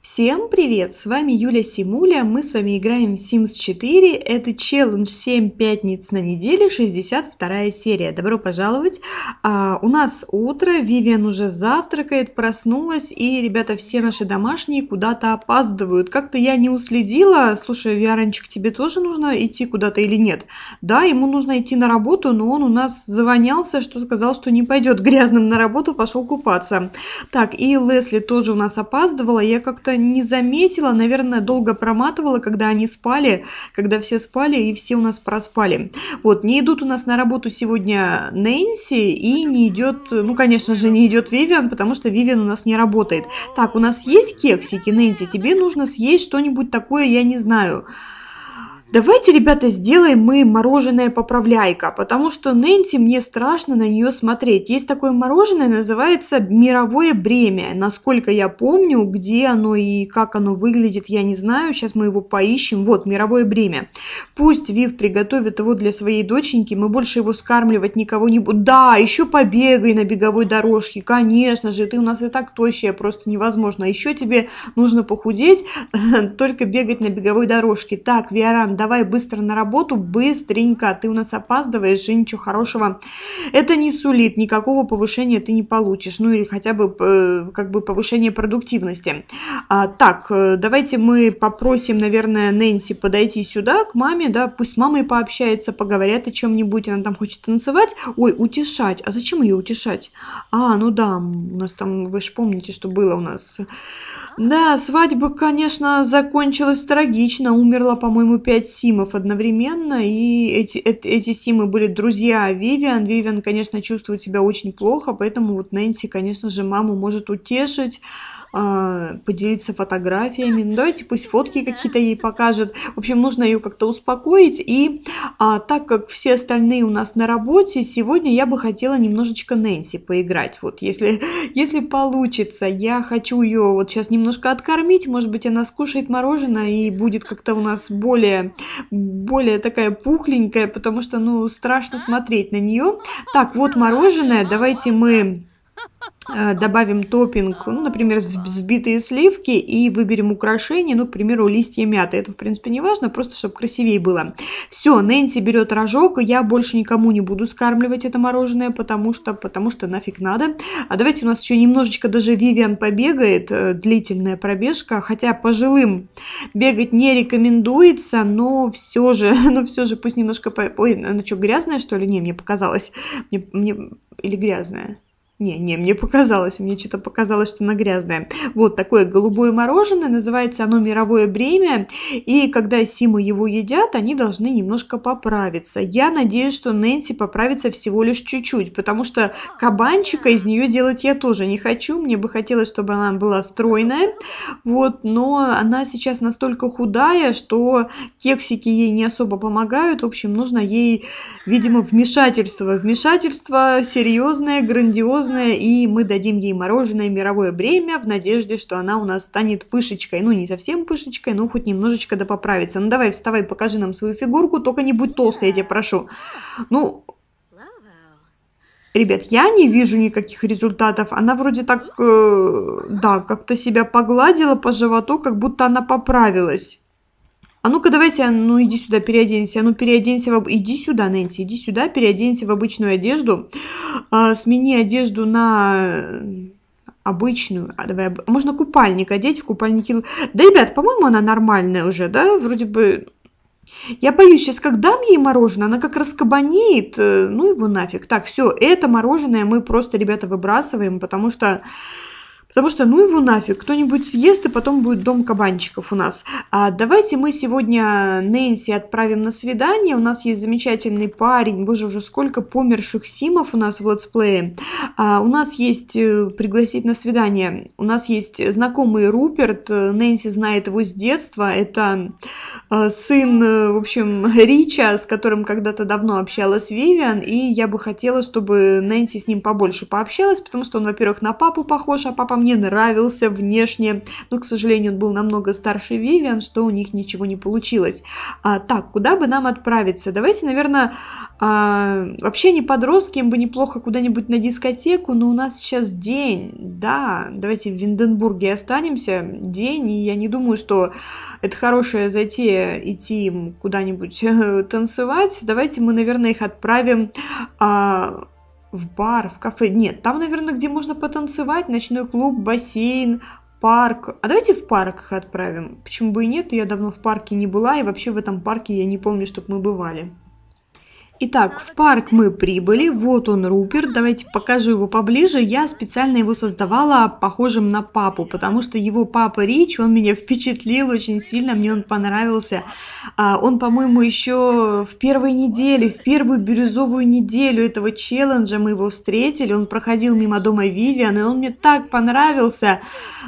Всем привет! С вами Юля Симуля, мы с вами играем в Sims 4, это челлендж 7 пятниц на неделе, 62 серия. Добро пожаловать! А, у нас утро, Вивиан уже завтракает, проснулась, и, ребята, все наши домашние куда-то опаздывают. Как-то я не уследила, слушай, Виаранчик, тебе тоже нужно идти куда-то или нет? Да, ему нужно идти на работу, но он у нас завонялся, что сказал, что не пойдет грязным на работу, пошел купаться. Так, и Лесли тоже у нас опаздывала, я как-то как-то не заметила, наверное, долго проматывала, когда они спали, когда все спали и все у нас проспали. Вот, не идут у нас на работу сегодня Нэнси и не идет, ну, конечно же, не идет Вивиан, потому что Вивиан у нас не работает. Так, у нас есть кексики, Нэнси, тебе нужно съесть что-нибудь такое, я не знаю. Давайте, ребята, сделаем мы мороженое поправляйка, потому что Нэнси мне страшно на нее смотреть. Есть такое мороженое, называется «Мировое бремя». Насколько я помню, где оно и как оно выглядит, я не знаю. Сейчас мы его поищем. Вот, «Мировое бремя». Пусть Вив приготовит его для своей доченьки, мы больше его скармливать никого не будем. Да, еще побегай на беговой дорожке, конечно же, ты у нас и так тощая, просто невозможно. А еще тебе нужно похудеть, только бегать на беговой дорожке. Так, Виаран, давай быстро на работу, быстренько, а ты у нас опаздываешь и ничего хорошего это не сулит, никакого повышения ты не получишь, ну или хотя бы э, как бы повышение продуктивности. А, так, э, давайте мы попросим, наверное, Нэнси подойти сюда к маме, да, пусть с мамой пообщается, поговорят о чем-нибудь, она там хочет танцевать, ой, утешать, а зачем ее утешать? А, ну да, у нас там, вы же помните, что было у нас да, свадьба, конечно, закончилась трагично. Умерло, по-моему, пять симов одновременно. И эти, эти, эти симы были друзья Вивиан. Вивиан, конечно, чувствует себя очень плохо, поэтому вот Нэнси, конечно же, маму может утешить. А, поделиться фотографиями. Ну, давайте пусть фотки какие-то ей покажет. В общем, нужно ее как-то успокоить. И а, так как все остальные у нас на работе, сегодня я бы хотела немножечко Нэнси поиграть. Вот если, если получится, я хочу ее вот сейчас немножко откормить. Может быть, она скушает мороженое и будет как-то у нас более, более такая пухленькая, потому что, ну, страшно смотреть на нее. Так, вот мороженое. Давайте мы а, добавим топинг, ну, например, взбитые сливки и выберем украшение, ну, к примеру, листья мяты. Это, в принципе, не важно, просто чтобы красивее было. Все, Нэнси берет рожок, я больше никому не буду скармливать это мороженое, потому что, потому что нафиг надо. А давайте у нас еще немножечко даже Вивиан побегает, э, длительная пробежка, хотя пожилым бегать не рекомендуется, но все же, но все же пусть немножко... По... Ой, она что, грязная, что ли? Не, мне показалось. Мне, мне... Или грязная? Не, не, мне показалось, мне что-то показалось, что она грязная. Вот такое голубое мороженое, называется оно «Мировое бремя», и когда Симы его едят, они должны немножко поправиться. Я надеюсь, что Нэнси поправится всего лишь чуть-чуть, потому что кабанчика из нее делать я тоже не хочу, мне бы хотелось, чтобы она была стройная, вот, но она сейчас настолько худая, что кексики ей не особо помогают, в общем, нужно ей, видимо, вмешательство, вмешательство серьезное, грандиозное, серьезная, и мы дадим ей мороженое мировое бремя в надежде, что она у нас станет пышечкой. Ну, не совсем пышечкой, но хоть немножечко да поправится. Ну, давай, вставай, покажи нам свою фигурку, только не будь толстой, я тебя прошу. Ну, Ребят, я не вижу никаких результатов. Она вроде так, э, да, как-то себя погладила по животу, как будто она поправилась. А ну-ка давайте, а ну иди сюда, переоденься, а ну переоденься, в... иди сюда, Нэнси, иди сюда, переоденься в обычную одежду, а, смени одежду на э, обычную, а, давай, а можно купальник одеть, в да, ребят, по-моему, она нормальная уже, да, вроде бы, я боюсь, сейчас как дам ей мороженое, она как раскабанеет, э, ну его нафиг, так, все, это мороженое мы просто, ребята, выбрасываем, потому что, Потому что ну его нафиг, кто-нибудь съест, и потом будет дом кабанчиков у нас. А давайте мы сегодня Нэнси отправим на свидание. У нас есть замечательный парень, боже, уже сколько померших симов у нас в летсплее. А, у нас есть э, пригласить на свидание. У нас есть знакомый Руперт, Нэнси знает его с детства. Это э, сын, э, в общем, Рича, с которым когда-то давно общалась Вивиан. И я бы хотела, чтобы Нэнси с ним побольше пообщалась, потому что он, во-первых, на папу похож, а папа мне нравился внешне, но, к сожалению, он был намного старше Вивиан, что у них ничего не получилось. А, так, куда бы нам отправиться? Давайте, наверное, а, вообще не подростки, им бы неплохо куда-нибудь на дискотеку, но у нас сейчас день, да, давайте в Винденбурге останемся, день, и я не думаю, что это хорошая затея идти им куда-нибудь э, танцевать. Давайте мы, наверное, их отправим... А, в бар, в кафе. Нет, там, наверное, где можно потанцевать, ночной клуб, бассейн, парк. А давайте в парк отправим. Почему бы и нет, я давно в парке не была, и вообще в этом парке я не помню, чтобы мы бывали. Итак, в парк мы прибыли, вот он Руперт, давайте покажу его поближе. Я специально его создавала похожим на папу, потому что его папа Рич, он меня впечатлил очень сильно, мне он понравился. А, он, по-моему, еще в первой неделе, в первую бирюзовую неделю этого челленджа мы его встретили, он проходил мимо дома Вивиан, и он мне так понравился.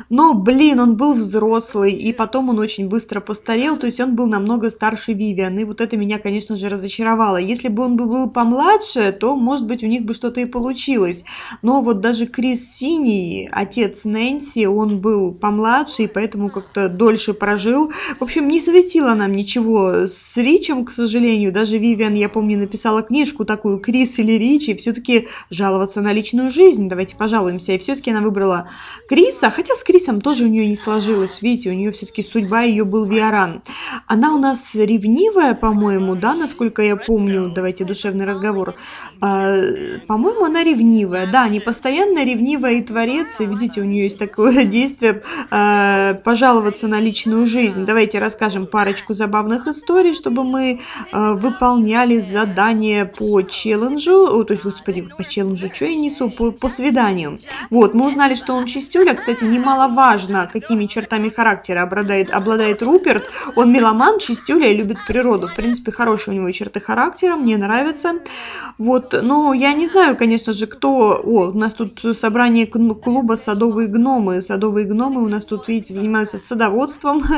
Но, блин, он был взрослый, и потом он очень быстро постарел, то есть он был намного старше Вивиан, и вот это меня, конечно же, разочаровало. Если бы бы он был помладше, то, может быть, у них бы что-то и получилось. Но вот даже Крис Синий, отец Нэнси, он был помладше, и поэтому как-то дольше прожил. В общем, не светило нам ничего с Ричем, к сожалению. Даже Вивиан, я помню, написала книжку такую «Крис или Рич», и все-таки жаловаться на личную жизнь. Давайте пожалуемся. И все-таки она выбрала Криса, хотя с Крисом тоже у нее не сложилось. Видите, у нее все-таки судьба ее был Виаран. Она у нас ревнивая, по-моему, да, насколько я помню. Давайте эти душевные разговоры. А, по-моему, она ревнивая. Да, они постоянно ревнивая и творец. И видите, у нее есть такое действие а, пожаловаться на личную жизнь. Давайте расскажем парочку забавных историй, чтобы мы а, выполняли задание по челленджу. О, то есть, господи, по челленджу что я несу? По, по свиданию. Вот, мы узнали, что он чистюля. Кстати, немаловажно, какими чертами характера обладает, обладает Руперт. Он меломан, чистюля и любит природу. В принципе, хорошие у него черты характера. Мне нравится. Вот, но я не знаю, конечно же, кто... О, у нас тут собрание клуба «Садовые гномы». Садовые гномы у нас тут, видите, занимаются садоводством.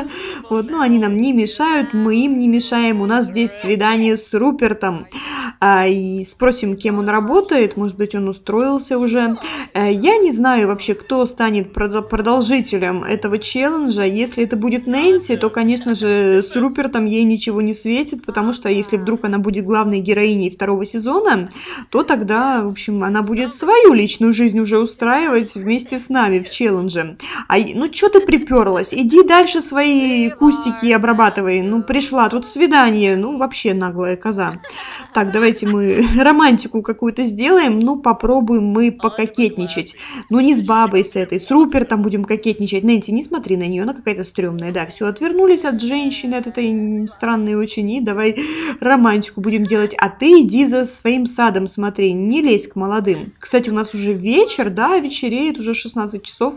Вот, ну, они нам не мешают, мы им не мешаем. У нас здесь свидание с Рупертом. А, и спросим, кем он работает. Может быть, он устроился уже. А, я не знаю вообще, кто станет продолжителем этого челленджа. Если это будет Нэнси, то, конечно же, с Рупертом ей ничего не светит, потому что если вдруг она будет главной героиней, героиней второго сезона, то тогда, в общем, она будет свою личную жизнь уже устраивать вместе с нами в челлендже. А, ну, что ты приперлась? Иди дальше свои кустики обрабатывай. Ну, пришла, тут свидание. Ну, вообще наглая коза. Так, давайте мы романтику какую-то сделаем. Ну, попробуем мы пококетничать. Ну, не с бабой с этой, с Рупертом будем кокетничать. Нэнси, не смотри на нее, она какая-то стрёмная. Да, все, отвернулись от женщины, от этой странной очень. И давай романтику будем делать а ты иди за своим садом смотри, не лезь к молодым. Кстати, у нас уже вечер, да, вечереет, уже 16 часов.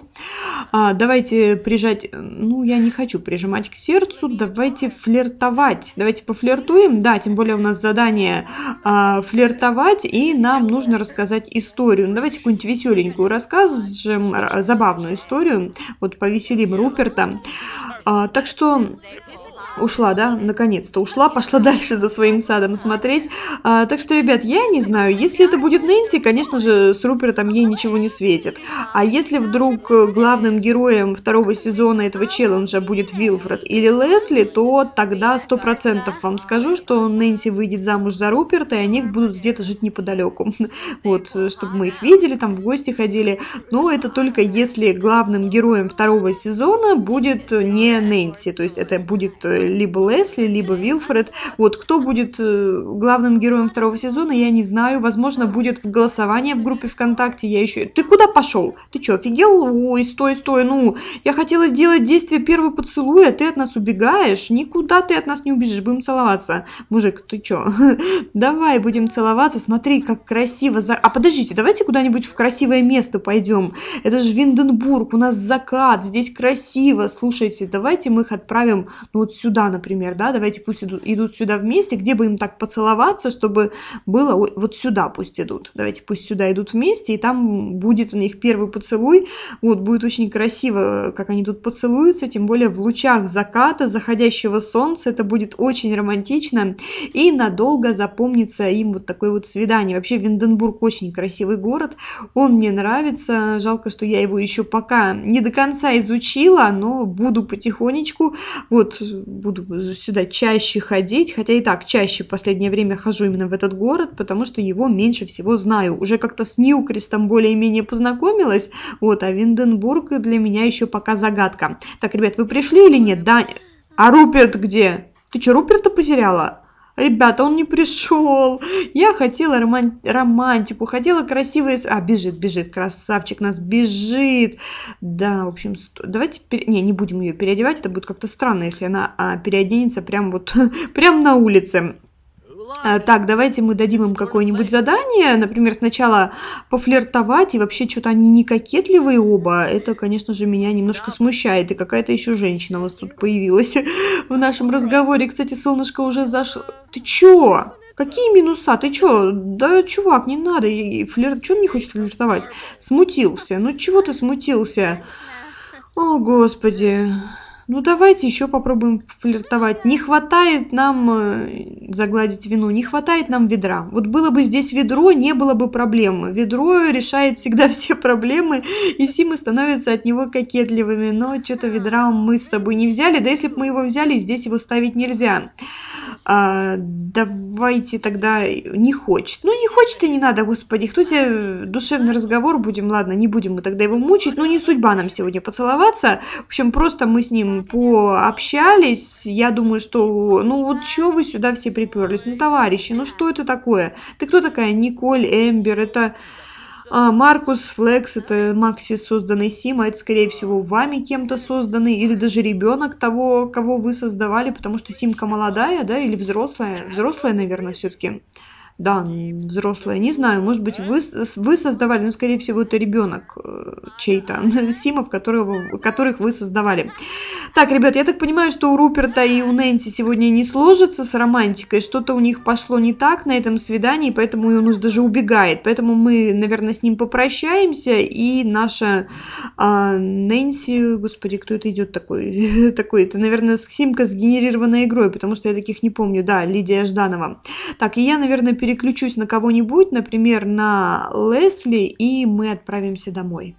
А, давайте прижать, ну, я не хочу прижимать к сердцу, давайте флиртовать. Давайте пофлиртуем, да, тем более у нас задание а, флиртовать, и нам нужно рассказать историю. Ну, давайте какую-нибудь веселенькую расскажем, а, забавную историю, вот повеселим Руперта. А, так что ушла, да, наконец-то ушла, пошла дальше за своим садом смотреть. А, так что, ребят, я не знаю, если это будет Нэнси, конечно же, с Рупертом ей ничего не светит. А если вдруг главным героем второго сезона этого челленджа будет Вилфред или Лесли, то тогда 100% вам скажу, что Нэнси выйдет замуж за Руперта, и они будут где-то жить неподалеку. Вот, чтобы мы их видели, там в гости ходили. Но это только если главным героем второго сезона будет не Нэнси, то есть это будет либо Лесли, либо Вилфред. Вот, кто будет э, главным героем второго сезона, я не знаю. Возможно, будет голосование в группе ВКонтакте. Я еще... Ты куда пошел? Ты что, офигел? Ой, стой, стой, ну, я хотела сделать действие первого поцелуя, а ты от нас убегаешь? Никуда ты от нас не убежишь, будем целоваться. Мужик, ты чё? Давай будем целоваться, смотри, как красиво. За... А подождите, давайте куда-нибудь в красивое место пойдем. Это же Винденбург, у нас закат, здесь красиво. Слушайте, давайте мы их отправим ну, вот сюда сюда, например, да, давайте пусть идут, идут сюда вместе, где бы им так поцеловаться, чтобы было, вот сюда пусть идут, давайте пусть сюда идут вместе, и там будет у них первый поцелуй, вот, будет очень красиво, как они тут поцелуются, тем более в лучах заката, заходящего солнца, это будет очень романтично, и надолго запомнится им вот такое вот свидание. Вообще Винденбург очень красивый город, он мне нравится, жалко, что я его еще пока не до конца изучила, но буду потихонечку, вот, буду сюда чаще ходить, хотя и так чаще в последнее время хожу именно в этот город, потому что его меньше всего знаю. Уже как-то с Ньюкрестом более-менее познакомилась, вот, а Винденбург для меня еще пока загадка. Так, ребят, вы пришли или нет? Да. А Руперт где? Ты что, Руперта потеряла? Ребята, он не пришел. Я хотела роман... романтику, хотела красивые... А, бежит, бежит, красавчик нас бежит. Да, в общем, сто... давайте... Пере... Не, не будем ее переодевать, это будет как-то странно, если она а, переоденется прямо вот, прямо на улице. Э, так, давайте мы дадим им какое-нибудь задание, например, сначала пофлиртовать, и вообще что-то они не кокетливые оба, это, конечно же, меня немножко смущает, и какая-то еще женщина у нас тут появилась в нашем разговоре, кстати, солнышко уже зашло, ты че? Какие минуса? Ты чё? Да, чувак, не надо. И флирт... Чё он не хочет флиртовать? Смутился. Ну чего ты смутился? О, господи ну давайте еще попробуем флиртовать. Не хватает нам э, загладить вину, не хватает нам ведра. Вот было бы здесь ведро, не было бы проблем. Ведро решает всегда все проблемы, и Симы становятся от него кокетливыми. Но что-то ведра мы с собой не взяли, да если бы мы его взяли, здесь его ставить нельзя. А, давайте тогда не хочет. Ну, не хочет и не надо, господи. Кто тебе э, душевный разговор будем? Ладно, не будем мы тогда его мучить. Ну, не судьба нам сегодня поцеловаться. В общем, просто мы с ним пообщались, я думаю, что, ну вот что вы сюда все приперлись? Ну, товарищи, ну что это такое? Ты кто такая? Николь, Эмбер, это... А, Маркус Флекс, это Максис созданный Сима, это, скорее всего, вами кем-то созданный, или даже ребенок того, кого вы создавали, потому что Симка молодая, да, или взрослая, взрослая, наверное, все-таки. Да, взрослая, не знаю, может быть, вы, вы создавали, но, ну, скорее всего, это ребенок э, чей-то, симов, которого, которых вы создавали. Так, ребят, я так понимаю, что у Руперта и у Нэнси сегодня не сложится с романтикой, что-то у них пошло не так на этом свидании, поэтому он уж даже убегает, поэтому мы, наверное, с ним попрощаемся, и наша а, Нэнси, господи, кто это идет такой, такой, это, наверное, симка с генерированной игрой, потому что я таких не помню, да, Лидия Жданова. Так, и я, наверное, переключусь на кого-нибудь, например, на Лесли, и мы отправимся домой.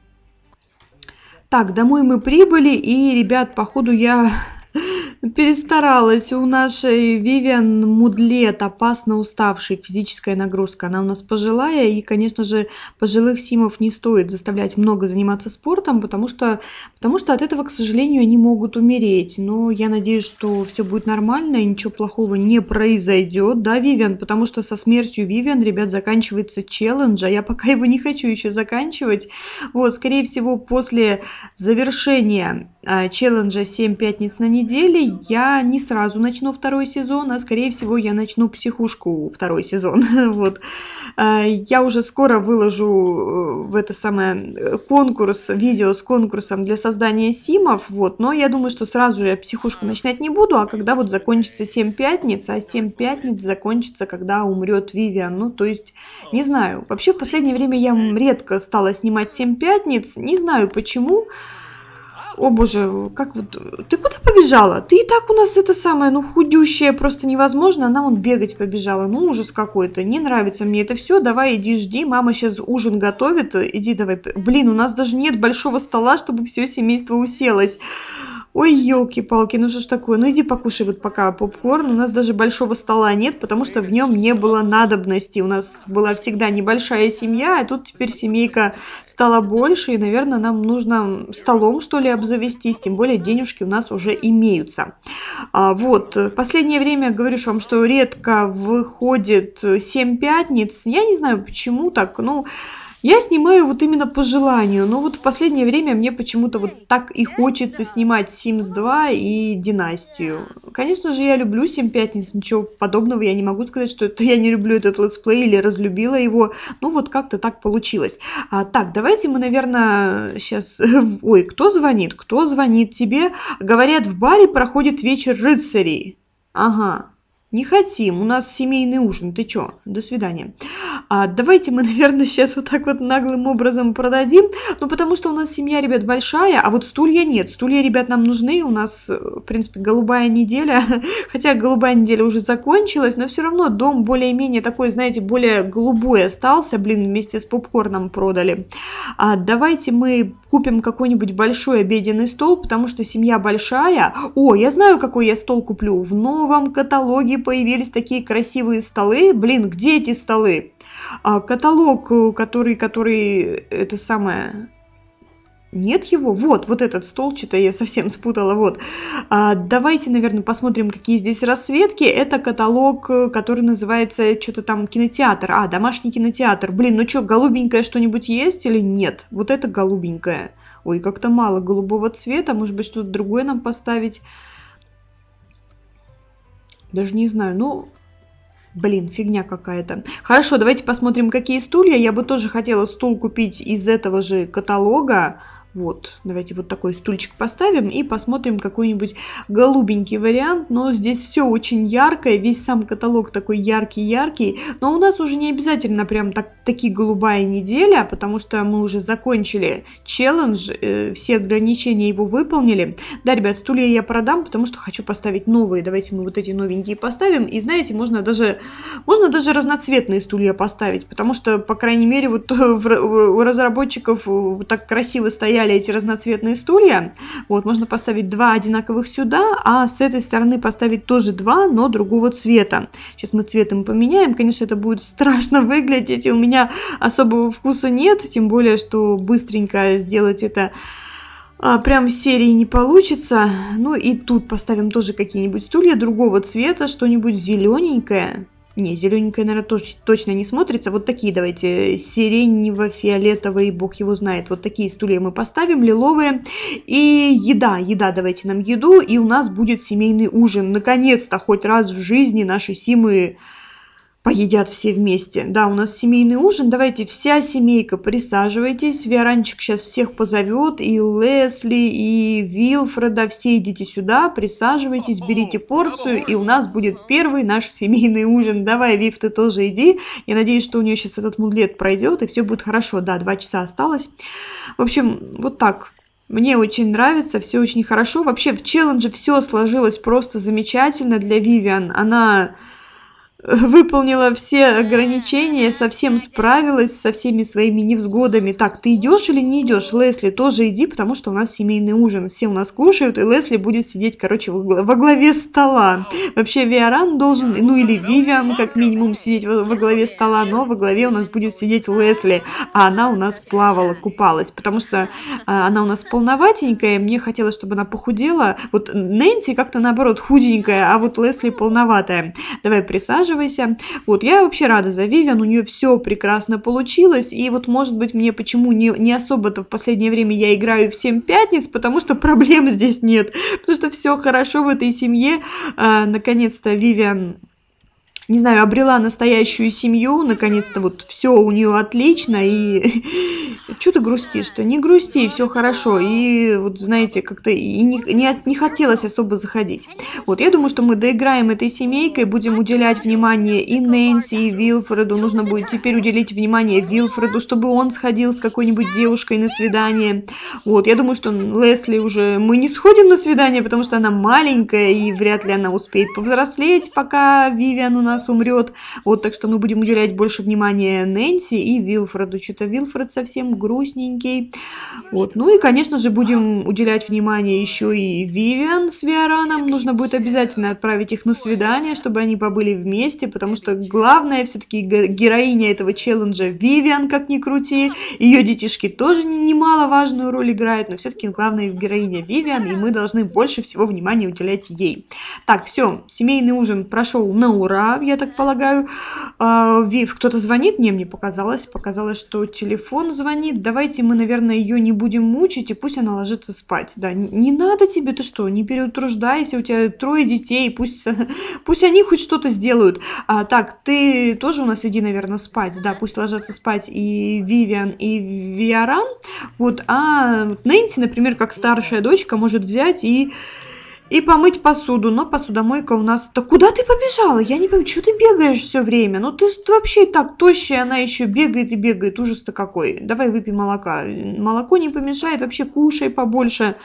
Так, домой мы прибыли, и, ребят, походу я Перестаралась. У нашей Вивиан Мудлет опасно уставший. Физическая нагрузка. Она у нас пожилая. И, конечно же, пожилых симов не стоит заставлять много заниматься спортом, потому что, потому что от этого, к сожалению, они могут умереть. Но я надеюсь, что все будет нормально и ничего плохого не произойдет. Да, Вивиан? Потому что со смертью Вивиан, ребят, заканчивается челлендж. А я пока его не хочу еще заканчивать. Вот, скорее всего, после завершения а, челленджа 7 пятниц на неделю неделе я не сразу начну второй сезон, а скорее всего я начну психушку второй сезон. вот. А, я уже скоро выложу э, в это самое э, конкурс, видео с конкурсом для создания симов, вот. но я думаю, что сразу же я психушку начинать не буду, а когда вот закончится 7 пятниц, а 7 пятниц закончится, когда умрет Вивиан, ну то есть не знаю. Вообще в последнее время я редко стала снимать 7 пятниц, не знаю почему, о боже, как вот... Ты куда побежала? Ты и так у нас это самое, ну, худющая, просто невозможно. Она вон бегать побежала. Ну, ужас какой-то. Не нравится мне это все. Давай, иди, жди. Мама сейчас ужин готовит. Иди давай. Блин, у нас даже нет большого стола, чтобы все семейство уселось. Ой, елки-палки, ну что ж такое, ну иди покушай вот пока попкорн. У нас даже большого стола нет, потому что в нем не было надобности. У нас была всегда небольшая семья, а тут теперь семейка стала больше, и, наверное, нам нужно столом, что ли, обзавестись, тем более денежки у нас уже имеются. А, вот, в последнее время, говорю вам, что редко выходит 7 пятниц. Я не знаю, почему так, ну... Но я снимаю вот именно по желанию, но вот в последнее время мне почему-то вот так и хочется снимать Sims 2 и Династию. Конечно же, я люблю 7 пятниц, ничего подобного, я не могу сказать, что это я не люблю этот летсплей или разлюбила его, ну вот как-то так получилось. А, так, давайте мы, наверное, сейчас... Ой, кто звонит? Кто звонит тебе? Говорят, в баре проходит вечер рыцарей. Ага, не хотим, у нас семейный ужин, ты чё? До свидания. А давайте мы, наверное, сейчас вот так вот наглым образом продадим, ну потому что у нас семья, ребят, большая, а вот стулья нет. Стулья, ребят, нам нужны, у нас, в принципе, голубая неделя, хотя голубая неделя уже закончилась, но все равно дом более-менее такой, знаете, более голубой остался, блин, вместе с попкорном продали. А давайте мы купим какой-нибудь большой обеденный стол, потому что семья большая. О, я знаю, какой я стол куплю в новом каталоге книги появились такие красивые столы. Блин, где эти столы? А, каталог, э, который, который, э, это самое, нет его? Вот, вот этот стол, что-то я совсем спутала, вот. А, давайте, наверное, посмотрим, какие здесь рассветки. Это каталог, э, который называется что-то там кинотеатр. А, домашний кинотеатр. Блин, ну что, голубенькое что-нибудь есть или нет? Вот это голубенькое. Ой, как-то мало голубого цвета, может быть, что-то другое нам поставить. Даже не знаю, ну, блин, фигня какая-то. Хорошо, давайте посмотрим, какие стулья. Я бы тоже хотела стул купить из этого же каталога. Вот, давайте вот такой стульчик поставим и посмотрим какой-нибудь голубенький вариант. Но здесь все очень яркое, весь сам каталог такой яркий-яркий. Но у нас уже не обязательно прям так, таки голубая неделя, потому что мы уже закончили челлендж, э, все ограничения его выполнили. Да, ребят, стулья я продам, потому что хочу поставить новые. Давайте мы вот эти новенькие поставим. И знаете, можно даже, можно даже разноцветные стулья поставить, потому что, по крайней мере, вот у разработчиков э, так красиво стояли добавляли эти разноцветные стулья. Вот, можно поставить два одинаковых сюда, а с этой стороны поставить тоже два, но другого цвета. Сейчас мы цветом поменяем. Конечно, это будет страшно выглядеть, и у меня особого вкуса нет, тем более, что быстренько сделать это а, прям серии не получится. Ну и тут поставим тоже какие-нибудь стулья другого цвета, что-нибудь зелененькое. Не, зелененькая, наверное, тоже точно не смотрится. Вот такие давайте, сиренево фиолетовые бог его знает. Вот такие стулья мы поставим, лиловые. И еда, еда, давайте нам еду, и у нас будет семейный ужин. Наконец-то, хоть раз в жизни наши Симы Поедят все вместе. Да, у нас семейный ужин. Давайте вся семейка присаживайтесь. Веранчик сейчас всех позовет. И Лесли, и Вилфреда. Все идите сюда, присаживайтесь, берите порцию. И у нас будет первый наш семейный ужин. Давай, Вив, ты тоже иди. Я надеюсь, что у нее сейчас этот мудлет пройдет, и все будет хорошо. Да, два часа осталось. В общем, вот так. Мне очень нравится, все очень хорошо. Вообще в челлендже все сложилось просто замечательно для Вивиан. Она выполнила все ограничения, совсем справилась со всеми своими невзгодами. Так, ты идешь или не идешь? Лесли, тоже иди, потому что у нас семейный ужин. Все у нас кушают, и Лесли будет сидеть, короче, во главе стола. Вообще, Виаран должен, ну или Вивиан, как минимум, сидеть во, во главе стола, но во главе у нас будет сидеть Лесли, а она у нас плавала, купалась, потому что а, она у нас полноватенькая, мне хотелось, чтобы она похудела. Вот Нэнси как-то наоборот худенькая, а вот Лесли полноватая. Давай присаживайся поддерживайся. Вот, я вообще рада за Вивиан, у нее все прекрасно получилось, и вот, может быть, мне почему не, не особо-то в последнее время я играю в 7 пятниц, потому что проблем здесь нет, потому что все хорошо в этой семье, а, наконец-то Вивиан не знаю, обрела настоящую семью, наконец-то вот все у нее отлично, и что ты грустишь что Не грусти, все хорошо. И вот, знаете, как-то и не, не, не хотелось особо заходить. Вот, я думаю, что мы доиграем этой семейкой, будем уделять внимание и Нэнси, и Вилфреду. Нужно будет теперь уделить внимание Вилфреду, чтобы он сходил с какой-нибудь девушкой на свидание. Вот, я думаю, что Лесли уже... Мы не сходим на свидание, потому что она маленькая, и вряд ли она успеет повзрослеть, пока Вивиан у нас нас умрет. Вот, так что мы будем уделять больше внимания Нэнси и Вилфреду. Что-то Вилфред совсем грустненький. Вот, ну и, конечно же, будем уделять внимание еще и Вивиан с Виараном. Нужно будет обязательно отправить их на свидание, чтобы они побыли вместе, потому что главное все-таки героиня этого челленджа Вивиан, как ни крути. Ее детишки тоже немаловажную роль играют, но все-таки главная героиня Вивиан, и мы должны больше всего внимания уделять ей. Так, все, семейный ужин прошел на ура я так полагаю. А, Вив, кто-то звонит? Не, мне показалось. Показалось, что телефон звонит. Давайте мы, наверное, ее не будем мучить, и пусть она ложится спать. Да, не надо тебе, ты что, не переутруждайся, у тебя трое детей, пусть, пусть они хоть что-то сделают. А, так, ты тоже у нас иди, наверное, спать. Да, пусть ложатся спать и Вивиан, и Виаран. Вот, а Нэнси, например, как старшая дочка, может взять и и помыть посуду, но посудомойка у нас... Да куда ты побежала? Я не понимаю, что ты бегаешь все время? Ну ты вообще так тощая, она еще бегает и бегает, ужас-то какой. Давай выпей молока. Молоко не помешает, вообще кушай побольше.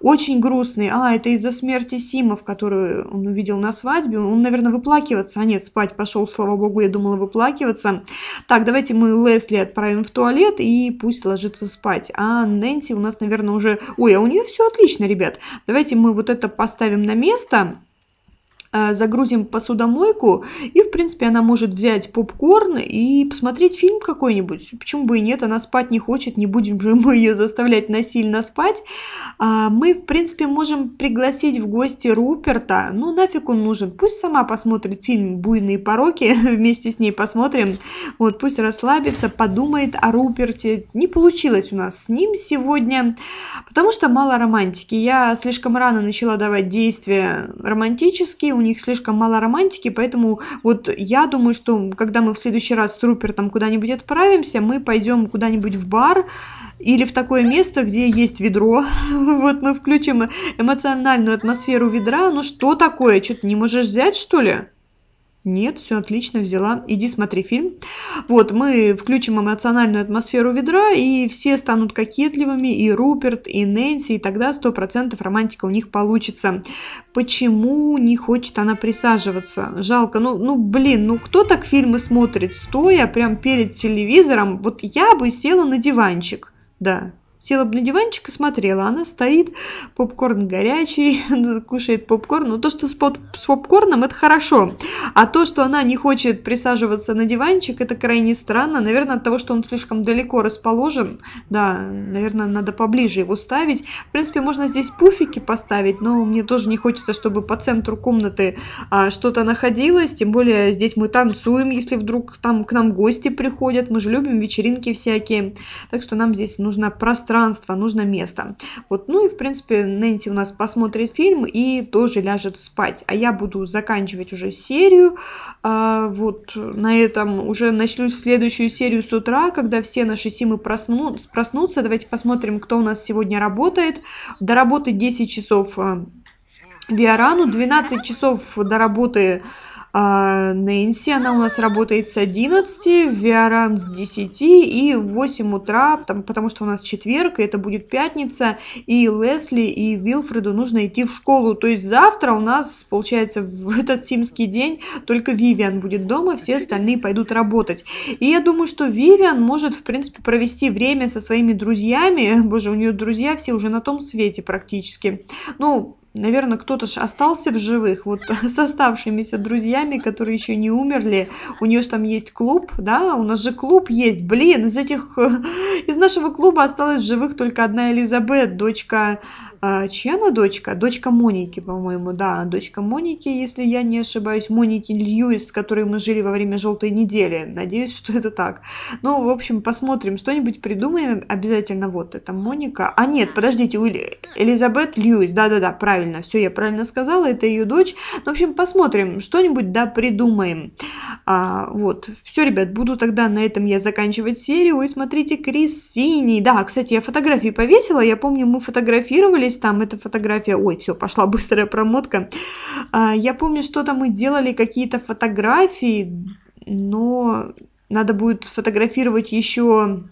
Очень грустный. А, это из-за смерти Симов, которую он увидел на свадьбе. Он, наверное, выплакиваться. А нет, спать пошел, слава богу, я думала выплакиваться. Так, давайте мы Лесли отправим в туалет и пусть ложится спать. А Нэнси у нас, наверное, уже... Ой, а у нее все отлично, ребят. Давайте мы вот это пос поставим на место Э, загрузим посудомойку, и, в принципе, она может взять попкорн и посмотреть фильм какой-нибудь. Почему бы и нет, она спать не хочет, не будем же мы ее заставлять насильно спать. А, мы, в принципе, можем пригласить в гости Руперта, ну нафиг он нужен, пусть сама посмотрит фильм «Буйные пороки», вместе с ней посмотрим, вот пусть расслабится, подумает о Руперте. Не получилось у нас с ним сегодня, потому что мало романтики. Я слишком рано начала давать действия романтические, них слишком мало романтики, поэтому вот я думаю, что когда мы в следующий раз с Рупертом куда-нибудь отправимся, мы пойдем куда-нибудь в бар или в такое место, где есть ведро. Вот мы включим эмоциональную атмосферу ведра. Ну что такое? Что-то не можешь взять, что ли? Нет, все отлично, взяла. Иди смотри фильм. Вот, мы включим эмоциональную атмосферу ведра, и все станут кокетливыми, и Руперт, и Нэнси, и тогда 100% романтика у них получится. Почему не хочет она присаживаться? Жалко. Ну, ну блин, ну кто так фильмы смотрит стоя, прям перед телевизором? Вот я бы села на диванчик. Да, села бы на диванчик и смотрела. Она стоит, попкорн горячий, кушает попкорн. Но ну, то, что с, поп с попкорном, это хорошо. А то, что она не хочет присаживаться на диванчик, это крайне странно. Наверное, от того, что он слишком далеко расположен. Да, наверное, надо поближе его ставить. В принципе, можно здесь пуфики поставить, но мне тоже не хочется, чтобы по центру комнаты а, что-то находилось. Тем более, здесь мы танцуем, если вдруг там к нам гости приходят. Мы же любим вечеринки всякие. Так что нам здесь нужна пространство пространство, нужно место. Вот, ну и, в принципе, Нэнси у нас посмотрит фильм и тоже ляжет спать. А я буду заканчивать уже серию. А, вот на этом уже начну следующую серию с утра, когда все наши симы просну... проснутся. Давайте посмотрим, кто у нас сегодня работает. До работы 10 часов Биарану, а, 12 часов до работы а Нэнси, она у нас работает с 11, Виаран с 10 и в 8 утра, там, потому что у нас четверг, и это будет пятница, и Лесли, и Вилфреду нужно идти в школу. То есть завтра у нас, получается, в этот симский день только Вивиан будет дома, все остальные пойдут работать. И я думаю, что Вивиан может, в принципе, провести время со своими друзьями. Боже, у нее друзья все уже на том свете практически. Ну, Наверное, кто-то же остался в живых, вот с оставшимися друзьями, которые еще не умерли. У нее же там есть клуб, да, у нас же клуб есть. Блин, из этих, из нашего клуба осталась в живых только одна Элизабет, дочка а чья она дочка? Дочка Моники, по-моему, да, дочка Моники, если я не ошибаюсь, Моники Льюис, с которой мы жили во время «Желтой недели». Надеюсь, что это так. Ну, в общем, посмотрим, что-нибудь придумаем обязательно. Вот, это Моника. А нет, подождите, Уилли... Элизабет Льюис, да-да-да, правильно, все, я правильно сказала, это ее дочь. Ну, в общем, посмотрим, что-нибудь, да, придумаем. А, вот, все, ребят, буду тогда на этом я заканчивать серию. И смотрите, Крис Синий. Да, кстати, я фотографии повесила, я помню, мы фотографировались познакомились, там эта фотография, ой, все, пошла быстрая промотка. А, я помню, что-то мы делали, какие-то фотографии, но надо будет сфотографировать еще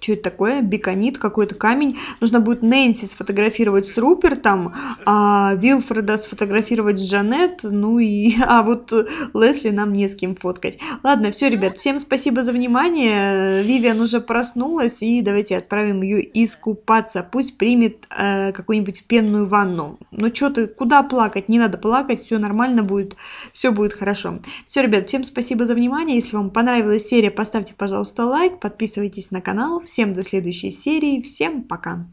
что это такое, беконит, какой-то камень. Нужно будет Нэнси сфотографировать с Рупертом, а Вилфреда сфотографировать с Жанет, ну и... А вот Лесли нам не с кем фоткать. Ладно, все, ребят, ну. всем спасибо за внимание. Вивиан уже проснулась, и давайте отправим ее искупаться. Пусть примет э, какую-нибудь пенную ванну. Ну что ты, куда плакать? Не надо плакать, все нормально будет, все будет хорошо. Все, ребят, всем спасибо за внимание. Если вам понравилась серия, поставьте, пожалуйста, лайк, подписывайтесь на канал. Всем до следующей серии. Всем пока!